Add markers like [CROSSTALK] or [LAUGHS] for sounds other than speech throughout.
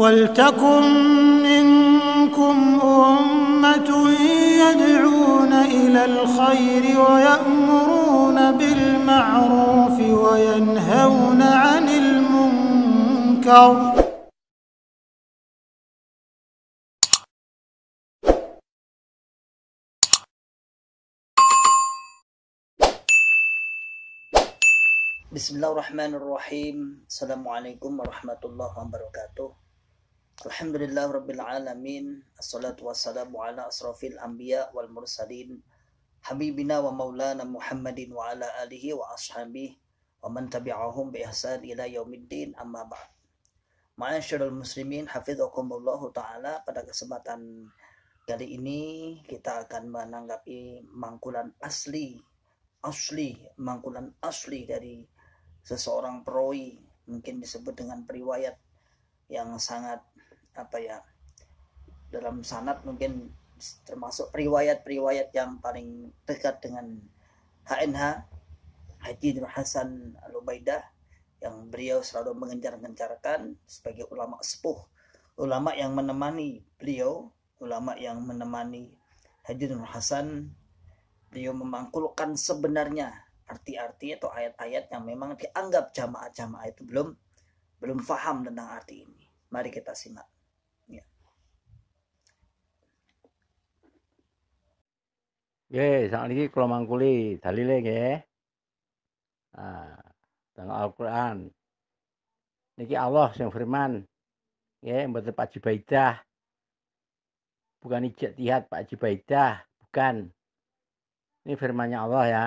ولتكن منكم أمة يدعون إلى الخير ويأمرون بالمعروف وينهون عن المنكر Bismillahirrahmanirrahim. Assalamualaikum warahmatullahi wabarakatuh. Alhamdulillah Rabbil Alamin Assalatu wassalamu ala asrafil anbiya wal mursalin Habibina wa maulana Muhammadin wa ala alihi wa ashabihi Wa man tabi'ahum bi ihsan ila yaumiddin amma ba'd Ma'asyurul muslimin hafidhukumullahu ta'ala Pada kesempatan kali ini kita akan menanggapi mangkulan asli Asli, mangkulan asli dari seseorang perawi Mungkin disebut dengan periwayat yang sangat apa ya dalam sanat mungkin termasuk riwayat-riwayat yang paling dekat dengan HNH Haji Nur Hasan Al Ubaidah yang beliau selalu mengencar-gencarkan sebagai ulama sepuh ulama yang menemani beliau ulama yang menemani Haji Nur Hasan beliau memangkulkan sebenarnya arti-arti atau ayat-ayat yang memang dianggap jamaah-jamaah itu belum belum faham tentang arti ini mari kita simak Ya, ini kalau mangkuli dalile ya. Nah, tentang Al-Qur'an. Niki Allah yang firman. yang mboten Pak Jibaidah, Bukan ijtihad Pak Jibaidah, bukan. Ini firmannya Allah ya.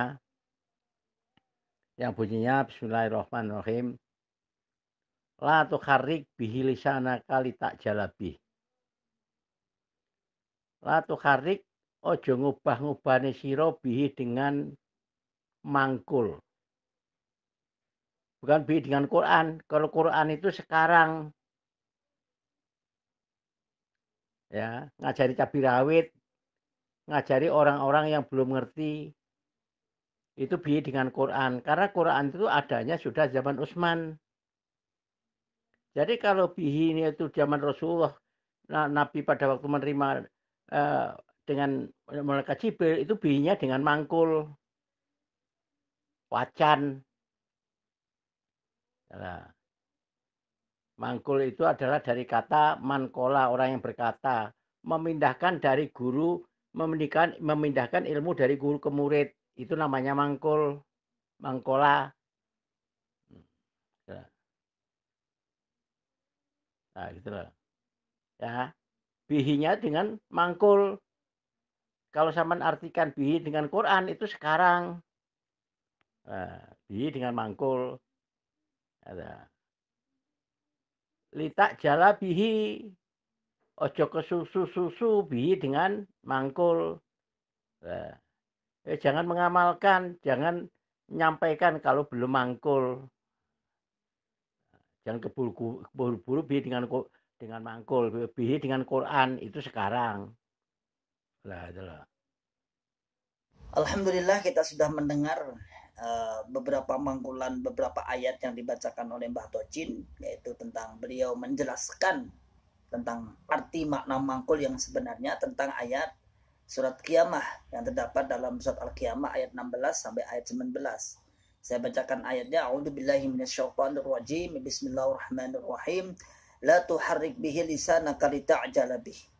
Yang bunyinya Bismillahirrahmanirrahim. La tukharik bihi lisanaka li tak jalabi. La karik Ojo ngubah-ngubahne siro bihi dengan mangkul. Bukan bihi dengan Quran. Kalau Quran itu sekarang ya, ngajari cabai rawit, ngajari orang-orang yang belum ngerti itu bihi dengan Quran. Karena Quran itu adanya sudah zaman Utsman. Jadi kalau bihi ini itu zaman Rasulullah, Nabi pada waktu menerima eh, dengan malaikat Jibril itu bihnya dengan mangkul, wacan. Nah, mangkul itu adalah dari kata mankola, orang yang berkata, memindahkan dari guru, memindahkan, memindahkan ilmu dari guru ke murid. Itu namanya mangkul, mangkola. Nah, nah gitu loh. Ya. Bihinya dengan mangkul kalau sampean artikan bihi dengan Quran itu sekarang. Nah, bihi dengan mangkul. Ada. Litak jala bihi. Ojo ke susu-susu bihi dengan mangkul. Nah, eh, jangan mengamalkan, jangan menyampaikan kalau belum mangkul. Jangan keburu-buru bihi dengan dengan mangkul, bihi dengan Quran itu sekarang lah adalah. Alhamdulillah kita sudah mendengar uh, beberapa mangkulan beberapa ayat yang dibacakan oleh Mbah Tocin yaitu tentang beliau menjelaskan tentang arti makna mangkul yang sebenarnya tentang ayat surat kiamah yang terdapat dalam surat Al-Qiyamah ayat 16 sampai ayat 19. Saya bacakan ayatnya billahi minasyaitonir rajim Bismillahirrahmanirrahim La tuharrik bihi lisanaka lita'jala bihi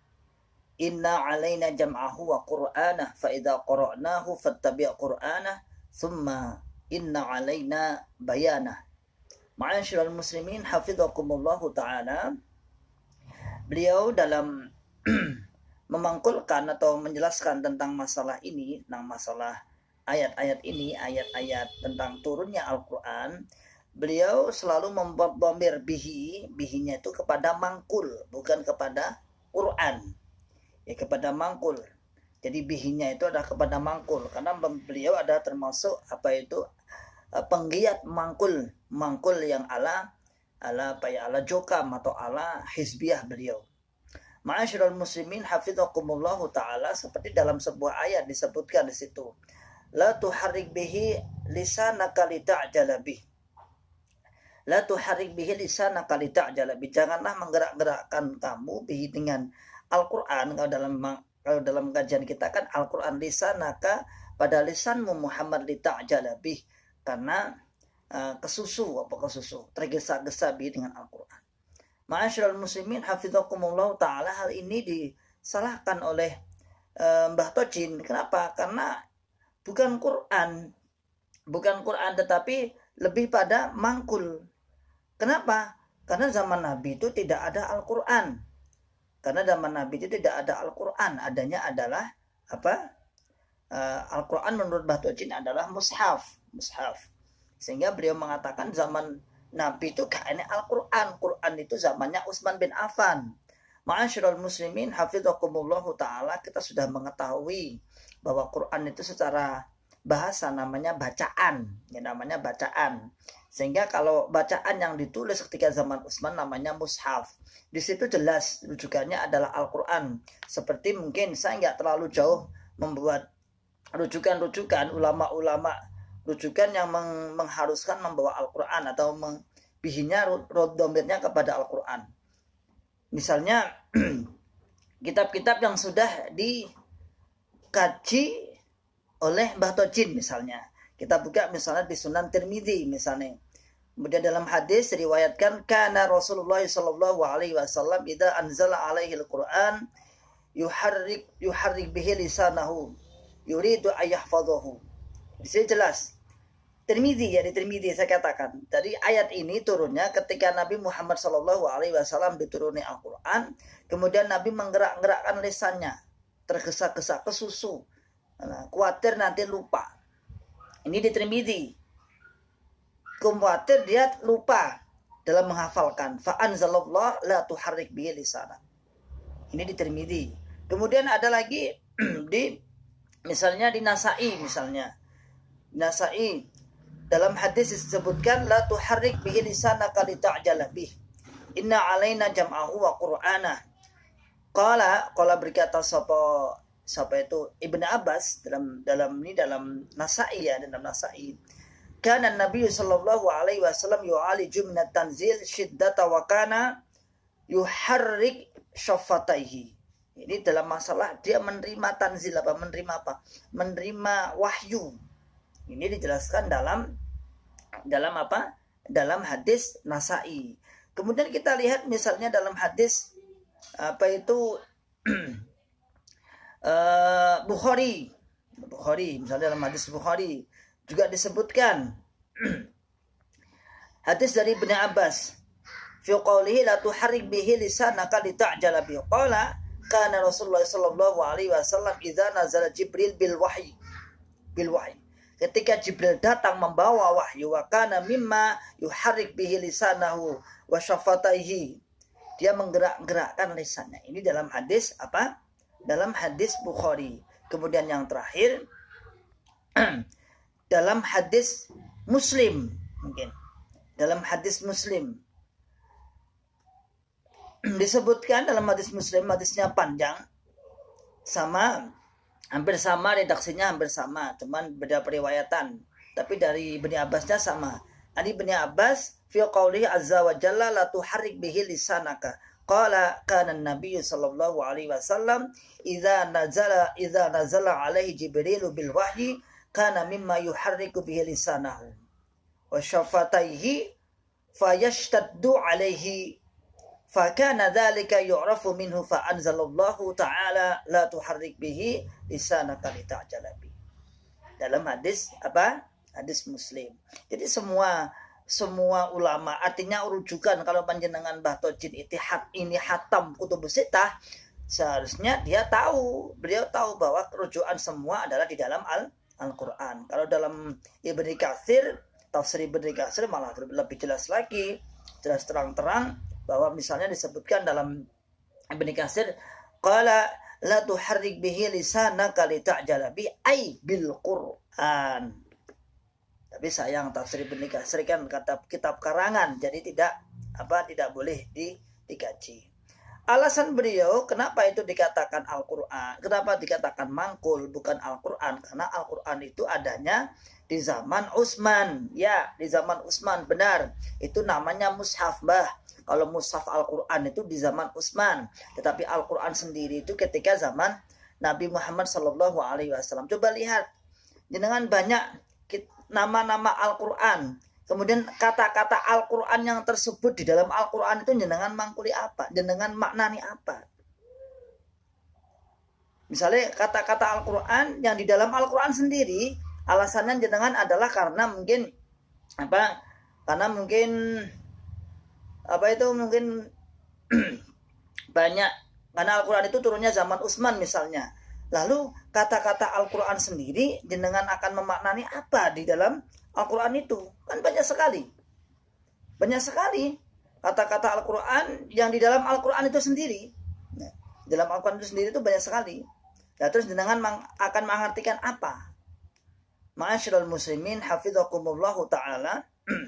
Inna alaina jam'ahu wa qur'anah fa idza qara'nahu fattabi' qur'anah thumma inna alaina bayanah. Ma'asyiral muslimin hafizakumullah taala. Beliau dalam [CLEARS THROAT] memangkulkan atau menjelaskan tentang masalah ini, tentang masalah ayat-ayat ini, ayat-ayat tentang turunnya Al-Qur'an, beliau selalu membuat bomir bihi, bihinya itu kepada mangkul, bukan kepada Quran ya kepada mangkul jadi bihinya itu adalah kepada mangkul karena beliau ada termasuk apa itu eh, penggiat mangkul mangkul yang ala ala apa ya ala jokam atau ala hizbiyah beliau Ma'asyiral muslimin hafizakumullah taala seperti dalam sebuah ayat disebutkan di situ la tuharrik bihi lisanaka lita'jala bih la tuharrik bihi lisanaka lita'jala bih janganlah menggerak-gerakkan kamu bihi dengan Al-Quran kalau dalam kalau dalam kajian kita kan Al-Quran lisanaka pada lisanmu Muhammad lebih karena uh, kesusu apa kesusu tergesa-gesa dengan Al-Quran. Ma'asyiral muslimin hafizakumullah taala hal ini disalahkan oleh uh, Mbah Tojin. Kenapa? Karena bukan Quran, bukan Quran tetapi lebih pada mangkul. Kenapa? Karena zaman Nabi itu tidak ada Al-Quran karena zaman Nabi itu tidak ada Al-Quran, adanya adalah apa? Eh, Al-Quran menurut Batu Jin adalah mushaf, mushaf. Sehingga beliau mengatakan zaman Nabi itu kayaknya Al-Quran. Quran itu zamannya Utsman bin Affan. Ma'asyiral muslimin hafizakumullah ta'ala kita sudah mengetahui bahwa Quran itu secara bahasa namanya bacaan ya namanya bacaan sehingga kalau bacaan yang ditulis ketika zaman Utsman namanya mushaf di situ jelas rujukannya adalah Al-Quran seperti mungkin saya nggak terlalu jauh membuat rujukan-rujukan ulama-ulama rujukan yang meng mengharuskan membawa Al-Quran atau bihinya rodomirnya kepada Al-Quran misalnya [CLEARS THROAT] kitab-kitab yang sudah dikaji oleh Mbah Tojin misalnya. Kita buka misalnya di Sunan Tirmidzi misalnya. Kemudian dalam hadis riwayatkan karena Rasulullah Shallallahu Alaihi Wasallam itu anzala alaihi Al-Quran yuharrik yuharrik bihi lisanahu yuridu ayahfadhahu. Di sini jelas Tirmidzi ya di Tirmidzi saya katakan. Jadi ayat ini turunnya ketika Nabi Muhammad Shallallahu Alaihi Wasallam dituruni Al-Quran, kemudian Nabi menggerak-gerakkan lisannya, tergesa-gesa ke susu, Nah, khawatir nanti lupa. Ini di Trimidi. Khawatir dia lupa dalam menghafalkan. Fa'anzalallah la tuharrik bihi lisana. Ini di Trimidi. Kemudian ada lagi [CLEARS THROAT] di misalnya di Nasai misalnya. Nasai dalam hadis disebutkan la tuharrik bihi kali ta'jala bih. Inna alaina jam'ahu wa qur'ana. Qala qala berkata sapa siapa itu Ibnu Abbas dalam dalam ini dalam Nasai ya dalam Nasai kana Nabi sallallahu alaihi wasallam yuali min tanzil syiddata wa kana yuharrik syafataihi ini dalam masalah dia menerima tanzil apa menerima apa menerima wahyu ini dijelaskan dalam dalam apa dalam hadis Nasai kemudian kita lihat misalnya dalam hadis apa itu [CLEARS THROAT] uh, Bukhari Bukhari misalnya dalam hadis Bukhari juga disebutkan [CLEARS THROAT] hadis dari Ibnu Abbas fi qawlihi la tuharrik bihi lisanaka ta'jala bi qala kana Rasulullah sallallahu alaihi wasallam idza nazala Jibril bil wahyi bil wahyi ketika Jibril datang membawa wahyu wa kana mimma yuharrik bihi lisanahu wa syafataihi dia menggerak-gerakkan lisannya ini dalam hadis apa dalam hadis Bukhari. Kemudian yang terakhir [CLEARS THROAT] dalam hadis Muslim mungkin. Dalam hadis Muslim [CLEARS THROAT] disebutkan dalam hadis Muslim hadisnya panjang sama hampir sama redaksinya hampir sama cuman beda periwayatan tapi dari Bani Abbasnya sama Ani Bani Abbas fi qauli azza wa jalla la tuharrik bihi lisanaka قال كان النبي صلى الله عليه وسلم إذا نزل إذا نزل عليه جبريل بالوحي كان مما يحرك به لسانه وشفتيه فيشتد عليه فكان ذلك يعرف منه فأنزل الله تعالى لا تحرك به لسانك لتعجل به dalam hadis apa hadis muslim jadi semua semua ulama artinya rujukan kalau panjenengan jin itu Itihad ini hatam kutu sitah seharusnya dia tahu beliau tahu bahwa rujukan semua adalah di dalam al Al-Quran kalau dalam Ibn Kathir, tafsir Ibn Kathir malah lebih jelas lagi jelas terang-terang bahwa misalnya disebutkan dalam Ibn Kathir, qala la tuharrik bihi lisanaka litajala bi ay bil Quran tapi sayang tafsir Ibnu Katsir kan kata kitab karangan jadi tidak apa tidak boleh di, dikaji alasan beliau kenapa itu dikatakan Al-Qur'an kenapa dikatakan mangkul bukan Al-Qur'an karena Al-Qur'an itu adanya di zaman Utsman ya di zaman Utsman benar itu namanya mushaf bah kalau mushaf Al-Qur'an itu di zaman Utsman tetapi Al-Qur'an sendiri itu ketika zaman Nabi Muhammad Shallallahu alaihi wasallam coba lihat jenengan banyak nama-nama Al-Quran. Kemudian kata-kata Al-Quran yang tersebut di dalam Al-Quran itu jenengan mangkuli apa? Jenengan maknani apa? Misalnya kata-kata Al-Quran yang di dalam Al-Quran sendiri alasannya jenengan adalah karena mungkin apa? Karena mungkin apa itu mungkin [CLEARS THROAT] banyak karena Al-Quran itu turunnya zaman Utsman misalnya Lalu kata-kata Al-Quran sendiri jenengan akan memaknani apa di dalam Al-Quran itu? Kan banyak sekali. Banyak sekali kata-kata Al-Quran yang di dalam Al-Quran itu sendiri. Nah, dalam Al-Quran itu sendiri itu banyak sekali. Nah, terus jenengan akan mengartikan apa? Ma'asyiral muslimin hafizakumullah ta'ala. [CLEARS THROAT]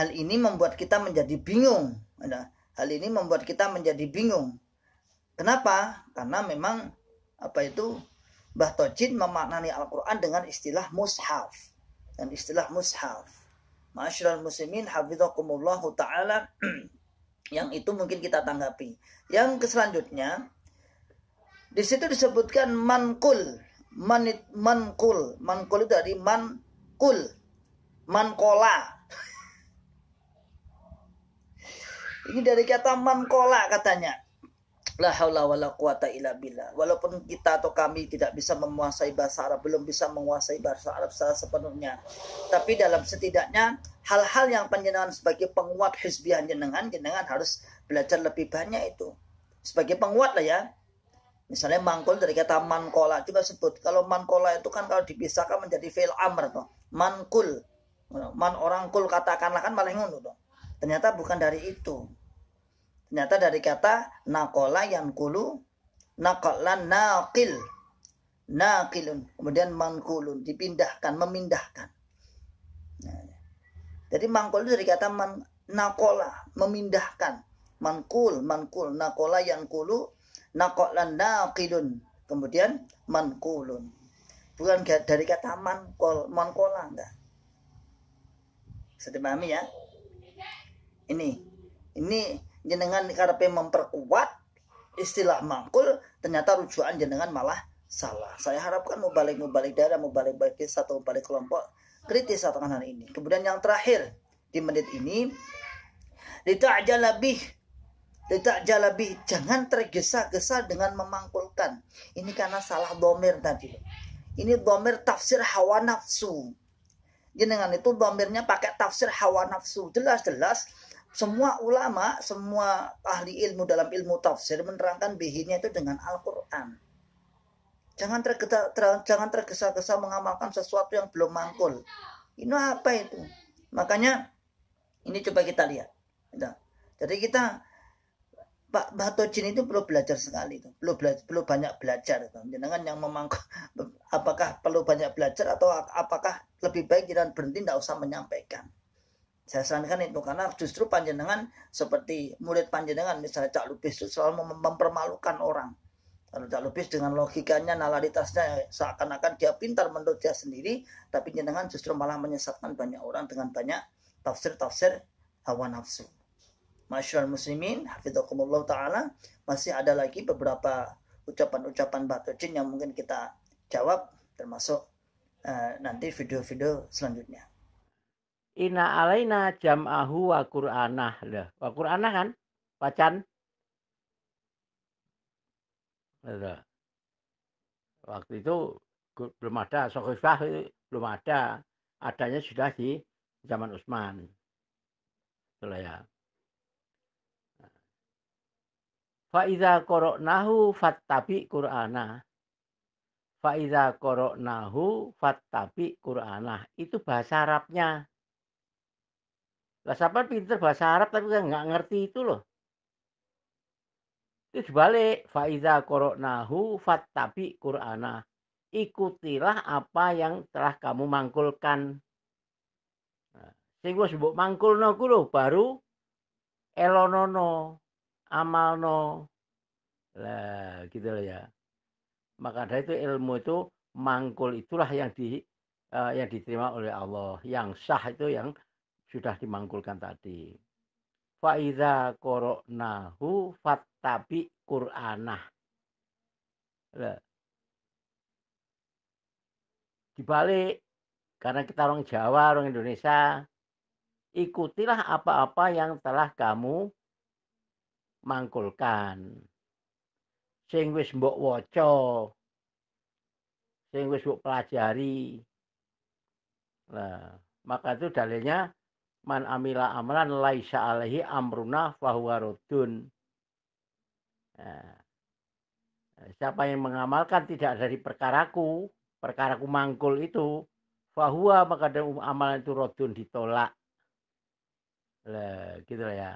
Hal ini membuat kita menjadi bingung. Nah, hal ini membuat kita menjadi bingung Kenapa? Karena memang apa itu Mbah Tojin memaknani Al-Quran dengan istilah mushaf. Dan istilah mushaf. Ma'asyiral muslimin hafizakumullahu ta'ala [CLEARS THROAT] yang itu mungkin kita tanggapi. Yang selanjutnya di situ disebutkan mankul manit mankul mankul itu dari mankul mankola [LAUGHS] ini dari kata mankola katanya La haula wala quwata illa billah. Walaupun kita atau kami tidak bisa menguasai bahasa Arab, belum bisa menguasai bahasa Arab secara sepenuhnya. Tapi dalam setidaknya hal-hal yang penyandang sebagai penguat hizbiah jenengan, jenengan harus belajar lebih banyak itu. Sebagai penguat lah ya. Misalnya mangkul dari kata mankola juga sebut. Kalau mankola itu kan kalau dipisahkan menjadi fail amr toh. Mankul. Man orang kul katakanlah kan malah ngono toh. Ternyata bukan dari itu ternyata dari kata nakola yang kulu nakolan nakil nakilun kemudian mangkulun dipindahkan memindahkan nah, ya. jadi mangkul itu dari kata man, nakola memindahkan mankul mankul nakola yang kulu nakolan nakilun kemudian mankulun bukan dari kata mankol mankola enggak Sudah ya ini ini jenengan karepe memperkuat istilah mangkul ternyata rujukan jenengan malah salah saya harapkan mau balik mau balik darah mau balik balik satu balik kelompok kritis saat hari ini kemudian yang terakhir di menit ini lebih lebih, aja lebih. jangan tergesa-gesa dengan memangkulkan ini karena salah domir tadi ini domir tafsir hawa nafsu jenengan itu domirnya pakai tafsir hawa nafsu jelas-jelas semua ulama, semua ahli ilmu dalam ilmu tafsir menerangkan bihinnya itu dengan Al-Quran. Jangan tergesa, ter, jangan tergesa-gesa mengamalkan sesuatu yang belum mangkul. Ini apa itu? Makanya ini coba kita lihat. Gitu. Jadi kita Pak Batojin itu perlu belajar sekali itu, perlu belajar, perlu banyak belajar itu. Jenengan yang memangku, [LAUGHS] apakah perlu banyak belajar atau apakah lebih baik jangan berhenti tidak usah menyampaikan saya sarankan itu karena justru panjenengan seperti murid panjenengan misalnya Cak Lupis itu selalu mem mempermalukan orang kalau Cak Lupis dengan logikanya nalaritasnya seakan-akan dia pintar menurut dia sendiri tapi jenengan justru malah menyesatkan banyak orang dengan banyak tafsir-tafsir hawa nafsu Masyarakat muslimin, hafizahumullah ta'ala, masih ada lagi beberapa ucapan-ucapan batu jin yang mungkin kita jawab, termasuk uh, nanti video-video selanjutnya. Ina alaina jam'ahu wa Qur'anah. Lah, wa Qur'anah kan? Wacan. Waktu itu belum ada, Sokhifah belum ada. Adanya sudah di zaman Utsman. Itulah ya. iza qara'nahu fattabi Qur'ana. Faiza qara'nahu fattabi Qur'ana. Itu bahasa Arabnya. Lah siapa pinter bahasa Arab tapi kan nggak ngerti itu loh. Itu dibalik. Faiza Fat fattabi Qur'ana. Ikutilah apa yang telah kamu mangkulkan. Nah, sing wis mbok mangkulno ku lho baru elonono amalno. Lah gitu loh ya. Maka dari itu ilmu itu mangkul itulah yang di uh, yang diterima oleh Allah. Yang sah itu yang sudah dimangkulkan tadi. Faiza koronahu fattabi Quranah. Dibalik, karena kita orang Jawa, orang Indonesia, ikutilah apa-apa yang telah kamu mangkulkan. Sing wis mbok waca, sing wis mbok pelajari. Nah, maka itu dalilnya man amila amran laisa alaihi amruna fahuwa rudun. Nah, siapa yang mengamalkan tidak dari perkaraku, perkaraku mangkul itu, fahuwa maka dan amalan itu rodun ditolak. Lah, gitu lah ya.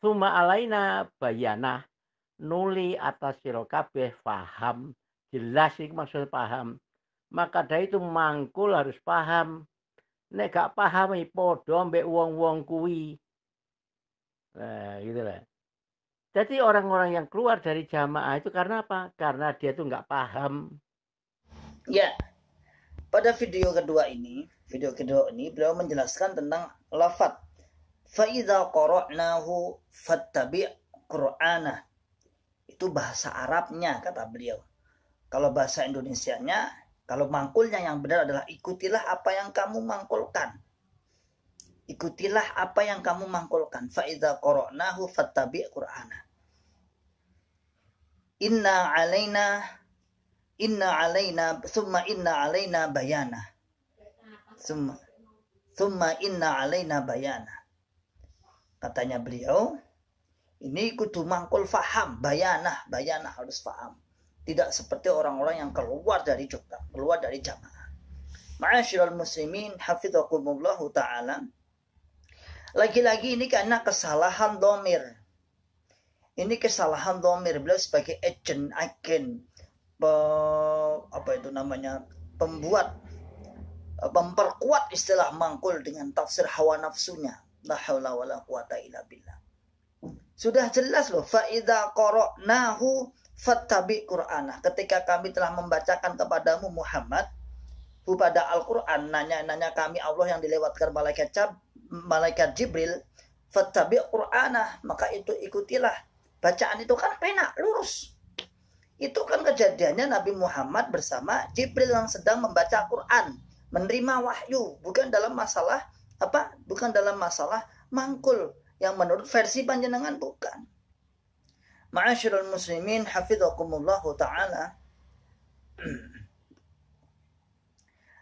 Suma alaina bayanah nuli atas sirokabeh paham jelas sih maksud paham maka dari itu mangkul harus paham nek gak pahami ya podo mbek wong-wong kuwi. Nah, gitu lah. Jadi orang-orang yang keluar dari jamaah itu karena apa? Karena dia tuh nggak paham. Ya, pada video kedua ini, video kedua ini beliau menjelaskan tentang lafat. Fa'idha qara'nahu fattabi' qur'anah. Itu bahasa Arabnya, kata beliau. Kalau bahasa Indonesianya, kalau mangkulnya yang benar adalah ikutilah apa yang kamu mangkulkan. Ikutilah apa yang kamu mangkulkan. Fa'idha qoro'nahu fattabi' qur'ana. Inna alaina inna alaina summa inna alaina bayana. Summa summa inna alaina bayana. Katanya beliau, ini kudu mangkul faham, bayana, bayana harus faham. Tidak seperti orang-orang yang keluar dari Jogja, keluar dari jamaah. Ma'asyiral muslimin, hafizakumullah ta'ala. Lagi-lagi ini karena kesalahan domir. Ini kesalahan domir, beliau sebagai agent, agen, apa itu namanya, pembuat, memperkuat istilah mangkul dengan tafsir hawa nafsunya. La haula wala quwata illa billah. Sudah jelas loh. Fa'idha nahu. Fattabi Qur'anah. Ketika kami telah membacakan kepadamu Muhammad kepada Al-Qur'an, nanya-nanya kami Allah yang dilewatkan malaikat Jab, malaikat Jibril, fattabi Qur'anah, maka itu ikutilah. Bacaan itu kan penak, lurus. Itu kan kejadiannya Nabi Muhammad bersama Jibril yang sedang membaca Quran, menerima wahyu, bukan dalam masalah apa? Bukan dalam masalah mangkul yang menurut versi panjenengan bukan. Ma'asyiral muslimin hafizakumullah taala.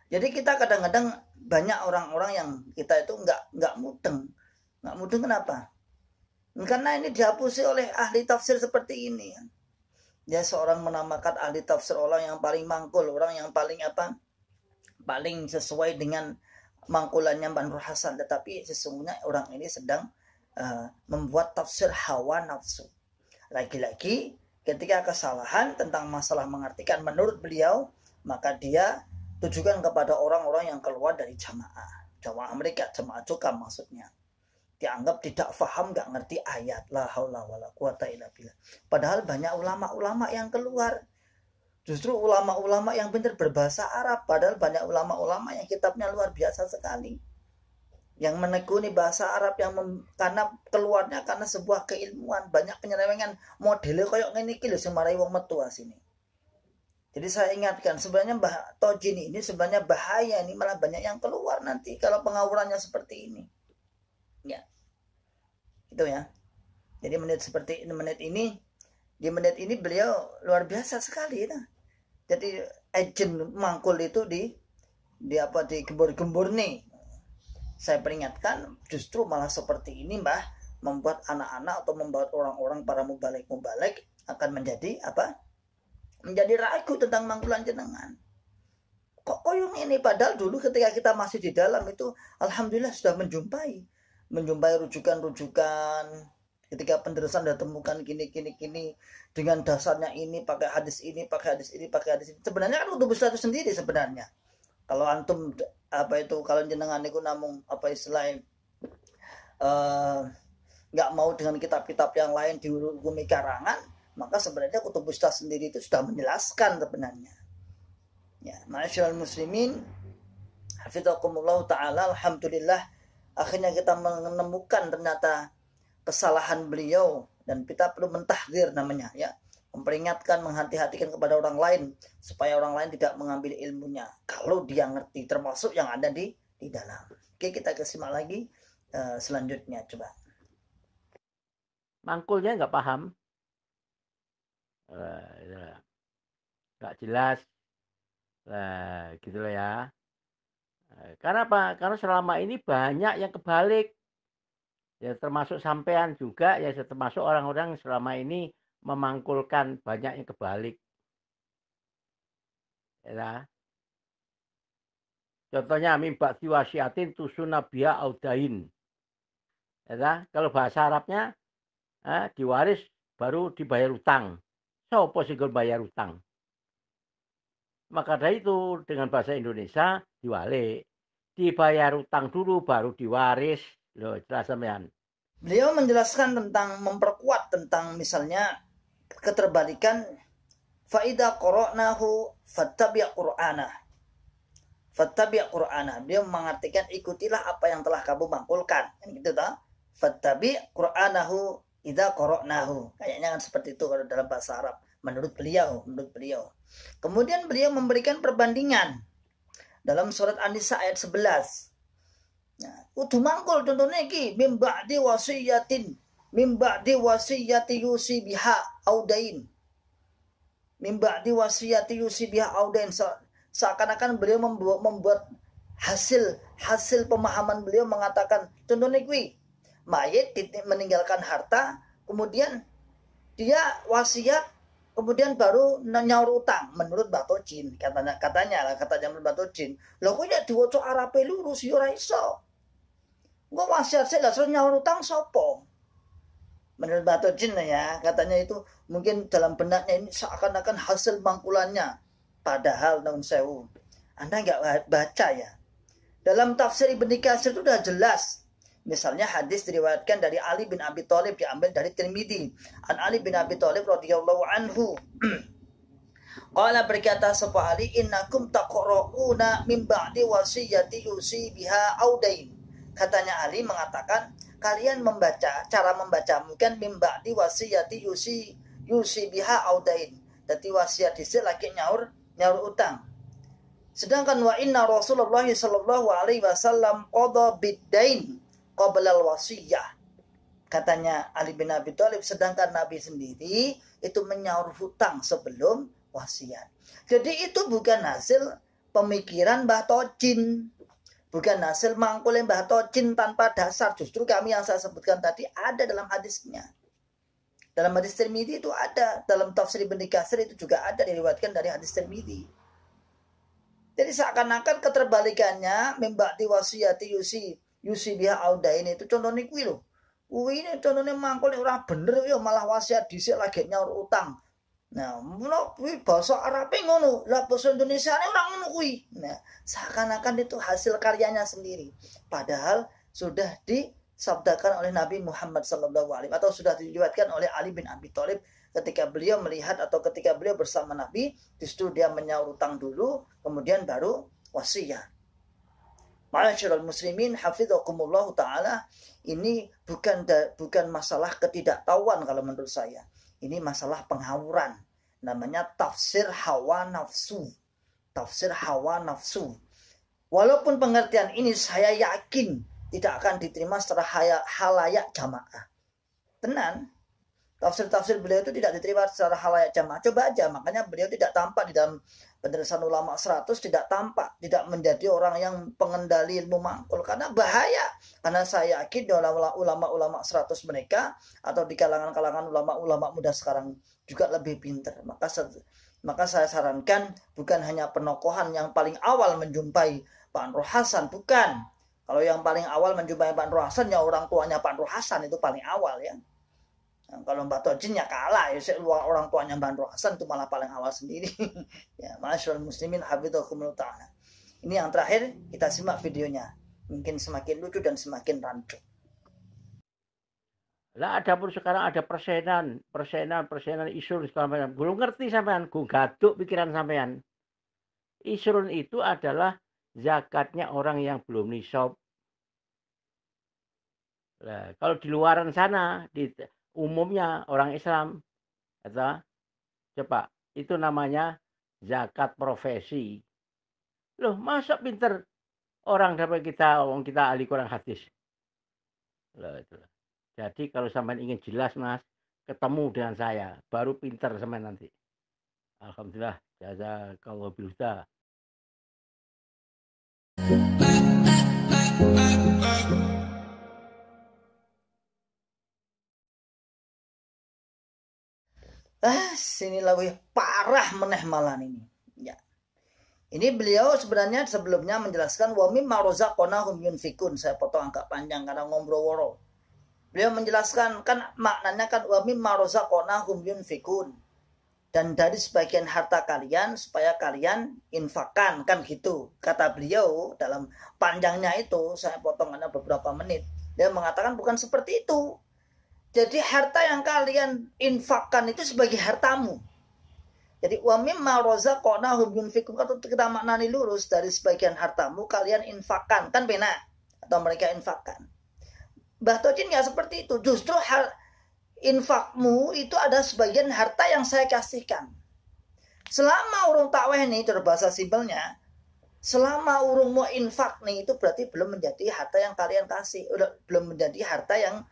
Jadi kita kadang-kadang banyak orang-orang yang kita itu nggak nggak mudeng, nggak mudeng kenapa? Karena ini dihapusi oleh ahli tafsir seperti ini. Ya seorang menamakan ahli tafsir orang yang paling mangkul, orang yang paling apa? Paling sesuai dengan mangkulannya Manrul Hasan. Tetapi sesungguhnya orang ini sedang uh, membuat tafsir hawa nafsu lagi-lagi ketika kesalahan tentang masalah mengartikan menurut beliau, maka dia tujukan kepada orang-orang yang keluar dari jamaah. Jamaah mereka, jamaah cukam maksudnya. Dianggap tidak faham, gak ngerti ayat. La haula wa la quwata illa billah. Padahal banyak ulama-ulama yang keluar. Justru ulama-ulama yang benar berbahasa Arab. Padahal banyak ulama-ulama yang kitabnya luar biasa sekali yang menekuni bahasa Arab yang mem, karena keluarnya karena sebuah keilmuan banyak penyelewengan modelnya koyok ngene iki lho sing marai wong metua sini. Jadi saya ingatkan sebenarnya bah, tojin ini sebenarnya bahaya ini malah banyak yang keluar nanti kalau pengawurannya seperti ini. Ya. Itu ya. Jadi menit seperti menit ini di menit ini beliau luar biasa sekali nah. Jadi agent mangkul itu di di apa di gembur-gembur nih saya peringatkan justru malah seperti ini mbah membuat anak-anak atau membuat orang-orang para mubalik-mubalik akan menjadi apa? Menjadi ragu tentang mangkulan jenengan. Kok koyong ini padahal dulu ketika kita masih di dalam itu alhamdulillah sudah menjumpai menjumpai rujukan-rujukan ketika penderesan sudah temukan gini gini gini dengan dasarnya ini pakai hadis ini pakai hadis ini pakai hadis ini sebenarnya kan besar itu sendiri sebenarnya kalau antum apa itu kalau jenengan itu namung apa istilahnya eh, nggak uh, mau dengan kitab-kitab yang lain dihukumi karangan maka sebenarnya kutub ustaz sendiri itu sudah menjelaskan sebenarnya ya masyarakat muslimin taala alhamdulillah akhirnya kita menemukan ternyata kesalahan beliau dan kita perlu mentahdir namanya ya memperingatkan, menghati-hatikan kepada orang lain supaya orang lain tidak mengambil ilmunya kalau dia ngerti termasuk yang ada di di dalam. Oke, kita kesimak lagi uh, selanjutnya coba. Mangkulnya nggak paham, uh, jelas, nah uh, gitu loh ya. Karena apa? Karena selama ini banyak yang kebalik, ya termasuk sampean juga, ya termasuk orang-orang selama ini memangkulkan banyak yang kebalik. Ya. Contohnya mimba siwasiatin tusuna biha audain. Ya, kalau bahasa Arabnya eh, diwaris baru dibayar utang. Sopo sigol bayar utang. Maka dari itu dengan bahasa Indonesia diwale, Dibayar utang dulu baru diwaris. Loh, jelas sampean. Beliau menjelaskan tentang memperkuat tentang misalnya keterbalikan faida qara'nahu fattabi' qur'ana fattabi' qur'ana dia mengartikan ikutilah apa yang telah kamu bangkulkan kan gitu toh fattabi' qur'anahu idza qara'nahu kayaknya kan seperti itu kalau dalam bahasa Arab menurut beliau menurut beliau kemudian beliau memberikan perbandingan dalam surat An-Nisa ayat 11 Nah, kudu mangkul contohnya iki mim ba'di wasiyatin min ba'di wasiyati yusi biha audain min ba'di wasiyati yusi biha audain Se seakan-akan beliau membuat, membuat hasil hasil pemahaman beliau mengatakan contohnya kui mayit meninggalkan harta kemudian dia wasiat kemudian baru nyaur utang menurut batu jin katanya katanya lah katanya menurut Batocin lo kok ya diwocok arape lurus yuraiso ya iso gua wasiat saya lah nyaur utang sopong menurut Batu Jin ya katanya itu mungkin dalam benaknya ini seakan-akan hasil mangkulannya padahal non sewu Anda nggak baca ya dalam tafsir Ibn kasir itu sudah jelas misalnya hadis diriwayatkan dari Ali bin Abi Thalib diambil dari Tirmidzi an Ali bin Abi Thalib radhiyallahu anhu [CLEARS THROAT] Qala berkata sebuah Ali innakum taqra'una min ba'di wasiyati yusi biha audain katanya Ali mengatakan kalian membaca cara membaca mungkin mimba wasiyati yusi yusi biha audain dadi wasiat dhisik lagi nyaur nyaur utang sedangkan wa inna Rasulullah sallallahu alaihi wasallam qada biddain qabla wasiyah katanya Ali bin Abi Thalib sedangkan Nabi sendiri itu menyaur hutang sebelum wasiat. Jadi itu bukan hasil pemikiran Mbah Tojin bukan hasil mangkul yang jin tanpa dasar. Justru kami yang saya sebutkan tadi ada dalam hadisnya. Dalam hadis Tirmidzi itu ada, dalam tafsir Ibn Kasir itu juga ada diriwayatkan dari hadis Tirmidzi. Jadi seakan-akan keterbalikannya membakti wasiyati yusi yusi biha ini itu contohnya kuwi loh. Kuwi ini contohnya mangkul orang bener ya malah wasiat dhisik lagi nyaur utang. Nah, ngono bahasa basa Arabe ngono, lah Indonesia Indonesiane ora ngono kui. Nah, seakan-akan itu hasil karyanya sendiri. Padahal sudah disabdakan oleh Nabi Muhammad sallallahu alaihi atau sudah diriwayatkan oleh Ali bin Abi Thalib ketika beliau melihat atau ketika beliau bersama Nabi, justru dia menyaur utang dulu, kemudian baru wasiat. Ma'asyiral muslimin hafizakumullah taala ini bukan bukan masalah ketidaktahuan kalau menurut saya ini masalah penghauran. Namanya tafsir hawa nafsu. Tafsir hawa nafsu. Walaupun pengertian ini saya yakin tidak akan diterima secara halayak jamaah. Tenan, tafsir-tafsir beliau itu tidak diterima secara halayak jamaah. Coba aja, makanya beliau tidak tampak di dalam penjelasan ulama 100 tidak tampak, tidak menjadi orang yang pengendali ilmu mangkul karena bahaya. Karena saya yakin di ulama-ulama 100 mereka atau di kalangan-kalangan ulama-ulama muda sekarang juga lebih pinter. Maka maka saya sarankan bukan hanya penokohan yang paling awal menjumpai Pak Nur Hasan, bukan. Kalau yang paling awal menjumpai Pak Nur Hasan ya orang tuanya Pak Nur Hasan itu paling awal ya. Nah, kalau Mbak Tojin ya kalah ya luar orang tuanya Mbak Hasan itu malah paling awal sendiri. [LAUGHS] ya, masyaallah muslimin hafizakumullah taala. Ini yang terakhir kita simak videonya. Mungkin semakin lucu dan semakin rancu. Lah ada pun sekarang ada persenan, persenan, persenan isul segala Belum ngerti sampean, gue gaduk pikiran sampean. Isurun itu adalah zakatnya orang yang belum nisab. Lah, kalau di luaran sana di umumnya orang Islam. Kata, coba, itu namanya zakat profesi. Loh, masa pinter orang dapat kita, orang kita ahli kurang hadis? Loh, itu. Jadi kalau sampai ingin jelas mas, ketemu dengan saya, baru pinter sampai nanti. Alhamdulillah, jazakallah kalau Thank ah sini lagu parah meneh malan ini ya ini beliau sebenarnya sebelumnya menjelaskan wa mimma razaqnahum yunfikun saya potong agak panjang karena ngombro woro beliau menjelaskan kan maknanya kan wa mimma razaqnahum yunfikun dan dari sebagian harta kalian supaya kalian infakkan kan gitu kata beliau dalam panjangnya itu saya potong karena beberapa menit dia mengatakan bukan seperti itu jadi harta yang kalian infakkan itu sebagai hartamu. Jadi wa Kona hum yunfikun kata kita maknani lurus dari sebagian hartamu kalian infakkan kan pena atau mereka infakkan. Mbah Tocin nggak seperti itu. Justru hal infakmu itu ada sebagian harta yang saya kasihkan. Selama urung takweh nih, cara bahasa simpelnya, selama urung mau infak nih itu berarti belum menjadi harta yang kalian kasih, belum menjadi harta yang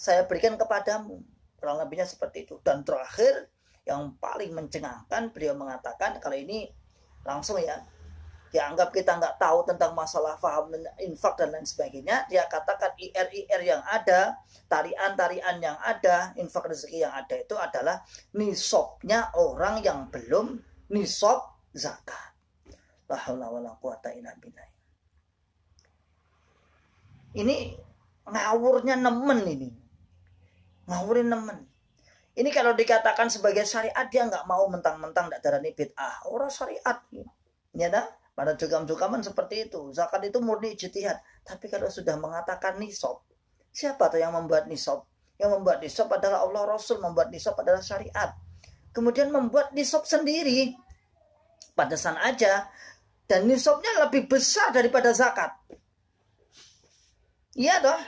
saya berikan kepadamu. Kurang lebihnya seperti itu. Dan terakhir yang paling mencengangkan beliau mengatakan kalau ini langsung ya dianggap kita nggak tahu tentang masalah faham infak dan lain sebagainya dia katakan IR-IR yang ada tarian-tarian yang ada infak rezeki yang ada itu adalah nisobnya orang yang belum nisob zakat ini ngawurnya nemen ini ngawurin nemen ini kalau dikatakan sebagai syariat dia nggak mau mentang-mentang tidak darani bid'ah orang syariat ya dah pada jukam-jukaman seperti itu zakat itu murni ijtihad tapi kalau sudah mengatakan nisab siapa tuh yang membuat nisab yang membuat nisab adalah Allah Rasul membuat nisab adalah syariat kemudian membuat nisab sendiri pantesan aja dan nisabnya lebih besar daripada zakat iya toh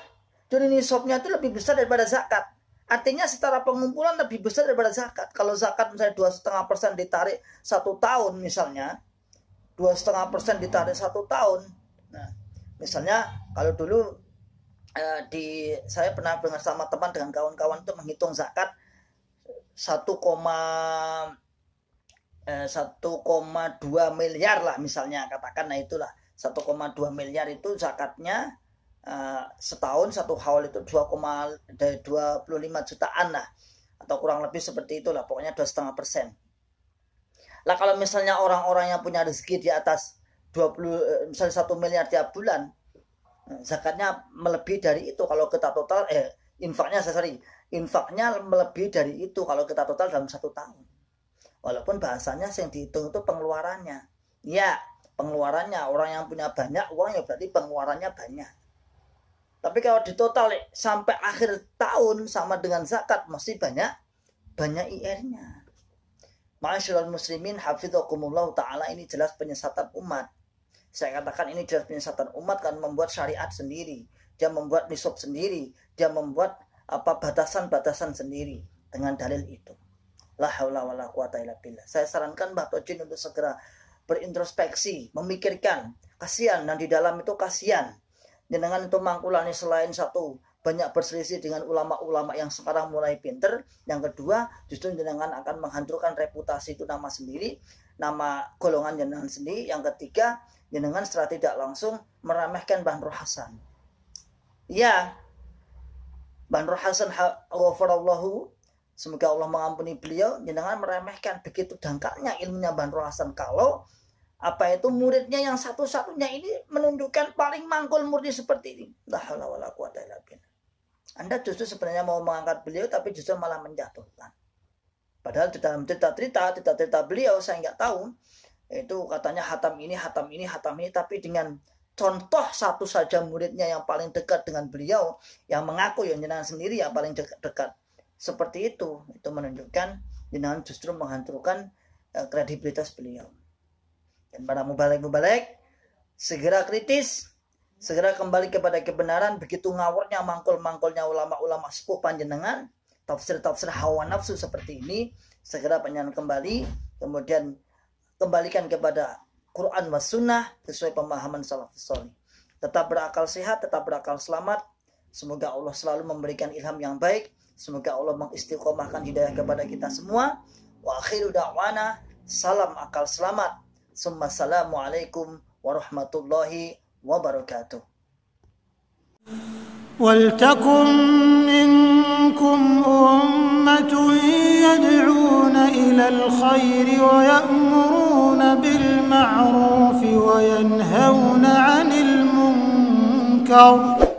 jadi nisabnya itu lebih besar daripada zakat Artinya secara pengumpulan lebih besar daripada zakat. Kalau zakat misalnya dua setengah persen ditarik satu tahun misalnya, dua setengah persen ditarik satu tahun. Nah, misalnya kalau dulu eh, di saya pernah bersama teman dengan kawan-kawan itu menghitung zakat satu koma 1,2 eh, miliar lah misalnya katakan nah itulah satu dua miliar itu zakatnya Eh, setahun satu haul itu 2,25 dari lima jutaan lah atau kurang lebih seperti itulah pokoknya dua setengah persen lah kalau misalnya orang-orang yang punya rezeki di atas 20 eh, misalnya satu miliar tiap bulan eh, zakatnya melebihi dari itu kalau kita total eh infaknya saya sorry infaknya melebihi dari itu kalau kita total dalam satu tahun walaupun bahasanya yang dihitung itu pengeluarannya ya pengeluarannya orang yang punya banyak uang ya berarti pengeluarannya banyak tapi kalau di total sampai akhir tahun sama dengan zakat masih banyak banyak IR-nya. Ma'asyiral muslimin hafizakumullah taala ini jelas penyesatan umat. Saya katakan ini jelas penyesatan umat kan membuat syariat sendiri, dia membuat nisab sendiri, dia membuat apa batasan-batasan sendiri dengan dalil itu. La haula wala quwata illa billah. Saya sarankan Mbah Tojin untuk segera berintrospeksi, memikirkan. Kasihan dan di dalam itu kasihan jenengan itu mangkulane selain satu banyak berselisih dengan ulama-ulama yang sekarang mulai pinter. Yang kedua, justru jenengan akan menghancurkan reputasi itu nama sendiri, nama golongan jenengan sendiri. Yang ketiga, jenengan secara tidak langsung meremehkan Mbah Nur Hasan. Ya, Mbah Nur Hasan allahu. semoga Allah mengampuni beliau, jenengan meremehkan begitu dangkalnya ilmunya Mbah Nur Hasan kalau apa itu muridnya yang satu-satunya ini menunjukkan paling mangkul murni seperti ini. walau ada yang Anda justru sebenarnya mau mengangkat beliau tapi justru malah menjatuhkan. Padahal di dalam cerita-cerita, cerita-cerita beliau saya nggak tahu itu katanya hatam ini, hatam ini, hatam ini tapi dengan contoh satu saja muridnya yang paling dekat dengan beliau yang mengaku yang jenang sendiri yang paling dekat seperti itu itu menunjukkan jenang justru menghancurkan eh, kredibilitas beliau dan para mubalek-mubalek segera kritis, segera kembali kepada kebenaran begitu ngawurnya mangkul-mangkulnya ulama-ulama sepuh panjenengan, tafsir-tafsir hawa nafsu seperti ini, segera panjenengan kembali, kemudian kembalikan kepada Quran was sunnah sesuai pemahaman salaf salih. Tetap berakal sehat, tetap berakal selamat. Semoga Allah selalu memberikan ilham yang baik. Semoga Allah mengistiqomahkan hidayah kepada kita semua. Wa akhiru da'wana. Salam akal selamat. ثم السلام عليكم ورحمة الله وبركاته ولتكن منكم أمة يدعون إلى الخير ويأمرون بالمعروف وينهون عن المنكر